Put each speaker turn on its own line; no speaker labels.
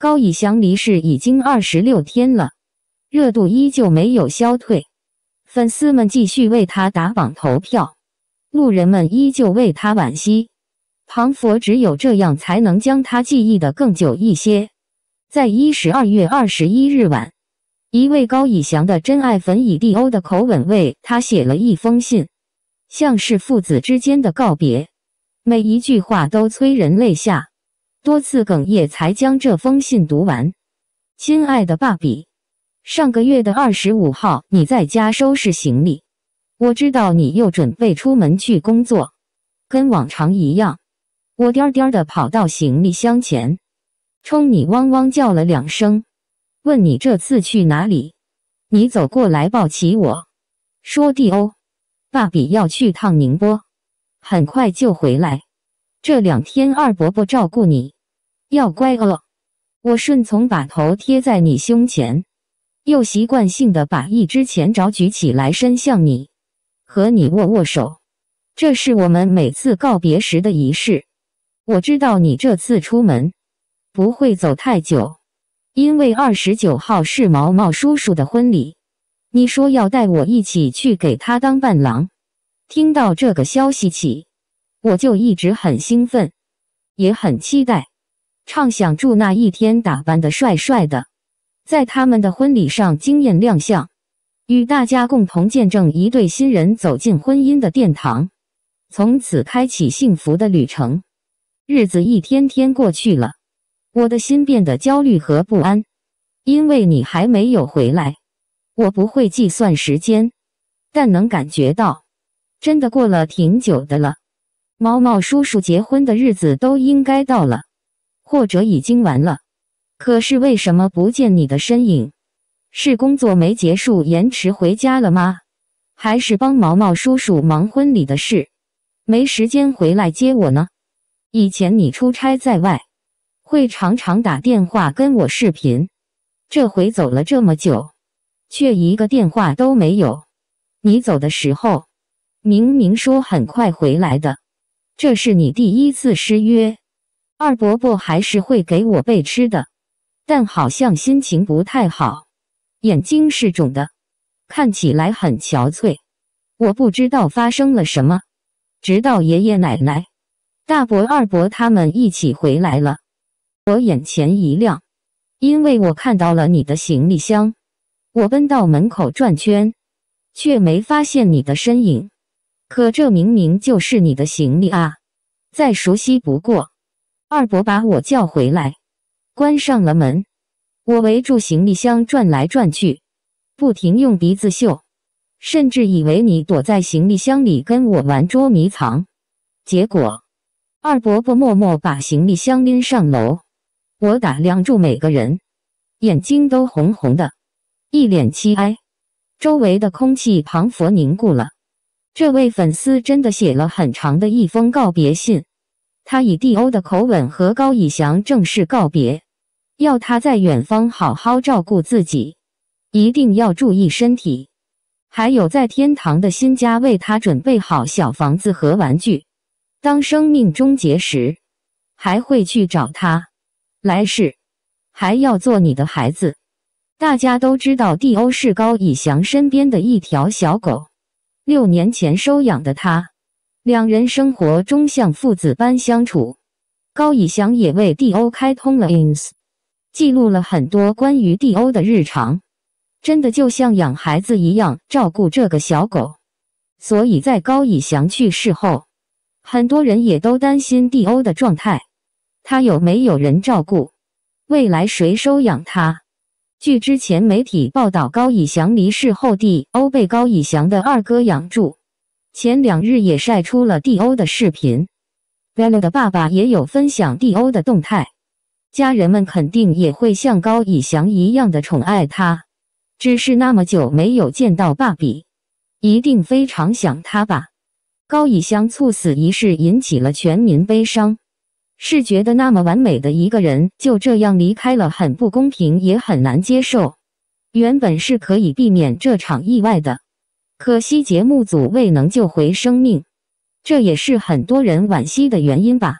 高以翔离世已经二十六天了，热度依旧没有消退，粉丝们继续为他打榜投票，路人们依旧为他惋惜。庞佛只有这样才能将他记忆的更久一些。在一十二月二十一日晚，一位高以翔的真爱粉以帝欧的口吻为他写了一封信，像是父子之间的告别，每一句话都催人泪下。多次哽咽才将这封信读完。亲爱的爸比，上个月的二十五号，你在家收拾行李，我知道你又准备出门去工作，跟往常一样，我颠颠的跑到行李箱前，冲你汪汪叫了两声，问你这次去哪里。你走过来抱起我说：“蒂欧，爸比要去趟宁波，很快就回来。”这两天二伯伯照顾你，要乖哦。我顺从，把头贴在你胸前，又习惯性的把一只前爪举起来伸向你，和你握握手。这是我们每次告别时的仪式。我知道你这次出门不会走太久，因为二十九号是毛毛叔叔的婚礼。你说要带我一起去给他当伴郎。听到这个消息起。我就一直很兴奋，也很期待，畅想住那一天打扮的帅帅的，在他们的婚礼上惊艳亮相，与大家共同见证一对新人走进婚姻的殿堂，从此开启幸福的旅程。日子一天天过去了，我的心变得焦虑和不安，因为你还没有回来。我不会计算时间，但能感觉到，真的过了挺久的了。毛毛叔叔结婚的日子都应该到了，或者已经完了。可是为什么不见你的身影？是工作没结束延迟回家了吗？还是帮毛毛叔叔忙婚礼的事，没时间回来接我呢？以前你出差在外，会常常打电话跟我视频。这回走了这么久，却一个电话都没有。你走的时候，明明说很快回来的。这是你第一次失约，二伯伯还是会给我备吃的，但好像心情不太好，眼睛是肿的，看起来很憔悴。我不知道发生了什么，直到爷爷奶奶、大伯、二伯他们一起回来了，我眼前一亮，因为我看到了你的行李箱。我奔到门口转圈，却没发现你的身影。可这明明就是你的行李啊，再熟悉不过。二伯把我叫回来，关上了门。我围住行李箱转来转去，不停用鼻子嗅，甚至以为你躲在行李箱里跟我玩捉迷藏。结果，二伯伯默默把行李箱拎上楼。我打量住每个人，眼睛都红红的，一脸凄哀。周围的空气彷佛凝固了。这位粉丝真的写了很长的一封告别信，他以帝欧的口吻和高以翔正式告别，要他在远方好好照顾自己，一定要注意身体，还有在天堂的新家为他准备好小房子和玩具，当生命终结时，还会去找他，来世还要做你的孩子。大家都知道，帝欧是高以翔身边的一条小狗。六年前收养的他，两人生活中像父子般相处。高以翔也为 d o 开通了 ins，记录了很多关于 d o 的日常，真的就像养孩子一样照顾这个小狗。所以在高以翔去世后，很多人也都担心 d o 的状态，他有没有人照顾，未来谁收养他？据之前媒体报道，高以翔离世后帝欧被高以翔的二哥养住。前两日也晒出了帝欧的视频 v e l l a 的爸爸也有分享帝欧的动态，家人们肯定也会像高以翔一样的宠爱他，只是那么久没有见到爸比，一定非常想他吧。高以翔猝死一事引起了全民悲伤。是觉得那么完美的一个人就这样离开了，很不公平，也很难接受。原本是可以避免这场意外的，可惜节目组未能救回生命，这也是很多人惋惜的原因吧。